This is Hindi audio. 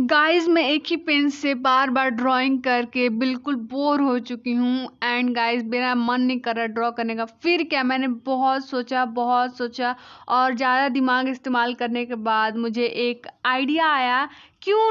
गाइज मैं एक ही पेन से बार बार ड्राइंग करके बिल्कुल बोर हो चुकी हूँ एंड गाइज मेरा मन नहीं कर रहा ड्रॉ करने का फिर क्या मैंने बहुत सोचा बहुत सोचा और ज़्यादा दिमाग इस्तेमाल करने के बाद मुझे एक आइडिया आया क्यों